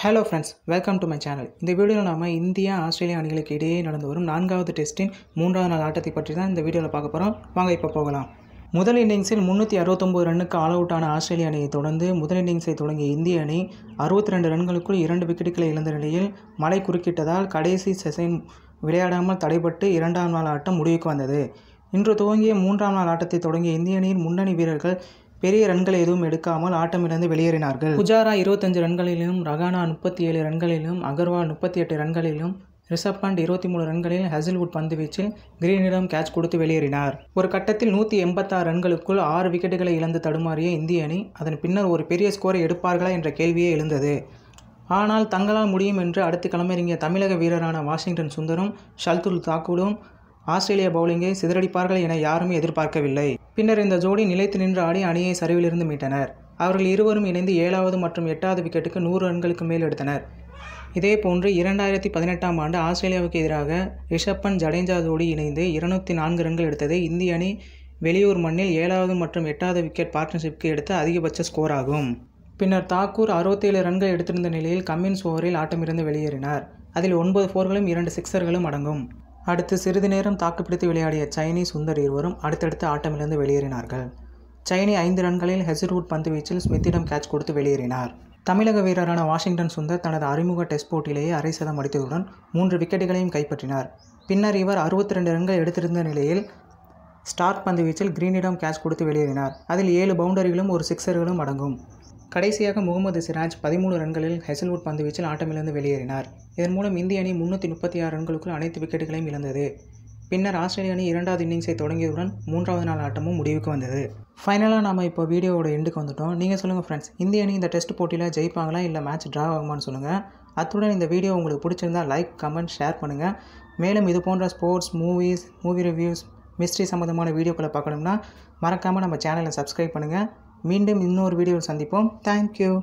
hello friends welcome to my channel இந்த வீடியோவில் நாம் இந்தியா ஆஸ்திரேலியா அணிகளுக்கு இடையே நடந்து வரும் நான்காவது டெஸ்ட்டின் மூன்றாவது நாள் ஆட்டத்தை பற்றி தான் இந்த வீடியோவில் பார்க்க போகிறோம் வாங்க இப்போ போகலாம் முதல் இன்னிங்ஸில் முந்நூற்றி அறுபத்தொம்போது ரன்னுக்கு ஆல் அவுட்டான ஆஸ்திரேலிய அணியை தொடர்ந்து முதல் இன்னிங்ஸை தொடங்கிய இந்திய அணி அறுபத்தி ரெண்டு ரன்களுக்குள் இரண்டு விக்கெட்டுகளை இழந்த நிலையில் மழை குறுக்கிட்டதால் கடைசி செசைன் விளையாடாமல் தடைபட்டு இரண்டாம் நாள் ஆட்டம் முடிவுக்கு வந்தது இன்று துவங்கிய மூன்றாம் நாள் ஆட்டத்தை தொடங்கிய இந்திய அணியின் முன்னணி வீரர்கள் பெரிய ரன்கள் எதுவும் எடுக்காமல் ஆட்டமிழந்து வெளியேறினார்கள் புஜாரா இருபத்தஞ்சு ரன்களிலும் ரகானா முப்பத்தி ஏழு ரன்களிலும் அகர்வால் முப்பத்தி எட்டு ரன்களிலும் ரிஷப் பண்ட் இருபத்தி மூணு ரன்களில் ஹசில்வுட் வீச்சில் கிரீனிடம் கேட்ச் கொடுத்து வெளியேறினார் ஒரு கட்டத்தில் நூற்றி எண்பத்தாறு ரன்களுக்குள் ஆறு விக்கெட்டுகளை இழந்து தடுமாறிய இந்திய அணி அதன் பின்னர் ஒரு பெரிய ஸ்கோரை எடுப்பார்களா என்ற கேள்வியே எழுந்தது ஆனால் தங்களால் முடியும் என்று அடுத்து களமிறங்கிய தமிழக வீரரான வாஷிங்டன் சுந்தரும் ஷல்துல் தாக்கூரும் ஆஸ்திரேலிய பவுலிங்கை சிதறடிப்பார்கள் என யாருமே எதிர்பார்க்கவில்லை பின்னர் இந்த ஜோடி நிலைத்து நின்று ஆடி அணியை சரிவிலிருந்து மீட்டனர் அவர்கள் இருவரும் இணைந்து ஏழாவது மற்றும் எட்டாவது விக்கெட்டுக்கு நூறு ரன்களுக்கு மேல் எடுத்தனர் இதேபோன்று இரண்டாயிரத்தி பதினெட்டாம் ஆண்டு ஆஸ்திரேலியாவுக்கு எதிராக ரிஷப்பன் ஜடேஜா ஜோடி இணைந்து இருநூத்தி நான்கு ரன்கள் எடுத்தது இந்திய அணி வெளியூர் மண்ணில் ஏழாவது மற்றும் எட்டாவது விக்கெட் பார்ட்னர்ஷிப்க்கு எடுத்த அதிகபட்ச ஸ்கோர் ஆகும் பின்னர் தாக்கூர் அறுபத்தேழு ரன்கள் எடுத்திருந்த நிலையில் கம்மின்ஸ் ஓவரில் ஆட்டமிருந்து வெளியேறினார் அதில் ஒன்பது ஃபோர்களும் இரண்டு சிக்ஸர்களும் அடங்கும் அடுத்து சிறிது நேரம் தாக்குப்பிடித்து விளையாடிய சைனி சுந்தர் இருவரும் அடுத்தடுத்த ஆட்டமிலிருந்து வெளியேறினார்கள் சைனி ஐந்து ரன்களில் ஹெசர்வுட் பந்து வீச்சில் ஸ்மித்திடம் கேட்ச் கொடுத்து வெளியேறினார் தமிழக வீரரான வாஷிங்டன் சுந்தர் தனது அறிமுக டெஸ்ட் போட்டியிலேயே அரை சதம் அடித்ததுடன் மூன்று விக்கெட்டுகளையும் கைப்பற்றினார் பின்னர் இவர் அறுபத்தி ரெண்டு ரன்கள் எடுத்திருந்த நிலையில் ஸ்டார்க் பந்து வீச்சில் கிரீனிடம் கேட்ச் கொடுத்து வெளியேறினார் அதில் ஏழு பவுண்டரிகளும் ஒரு சிக்ஸர்களும் அடங்கும் கடைசியாக முகமது சிராஜ் பதிமூணு ரன்களில் ஹெசல்வுட் பந்து வீச்சில் ஆட்டமிழந்து வெளியேறினார் இதன் மூலம் இந்திய அணி முன்னூற்றி முப்பத்தி ஆறு ரன்களுக்குள் அனைத்து விக்கெட்டுகளையும் இழந்தது பின்னர் ஆஸ்திரேலிய அணி இரண்டாவது இன்னிங்ஸை தொடங்கியதுடன் மூன்றாவது நாள் ஆட்டமும் முடிவுக்கு வந்தது ஃபைனலாக நாம் இப்போ வீடியோவோட எண்டுக்கு வந்துவிட்டோம் நீங்கள் சொல்லுங்கள் ஃப்ரெண்ட்ஸ் இந்திய அணி இந்த டெஸ்ட் போட்டியில் ஜெயிப்பாங்களா இல்லை மேட்ச் ட்ரா ஆகுமான்னு சொல்லுங்கள் அத்துடன் இந்த வீடியோ உங்களுக்கு பிடிச்சிருந்தா லைக் கமெண்ட் ஷேர் பண்ணுங்கள் மேலும் இது போன்ற sports movies movie reviews mystery சம்மந்தமான வீடியோக்களை பார்க்கணும்னா மறக்காமல் நம்ம சேனலை சப்ஸ்கிரைப் பண்ணுங்கள் மீண்டும் இன்னொரு வீடியோவில் சந்திப்போம் தேங்க்யூ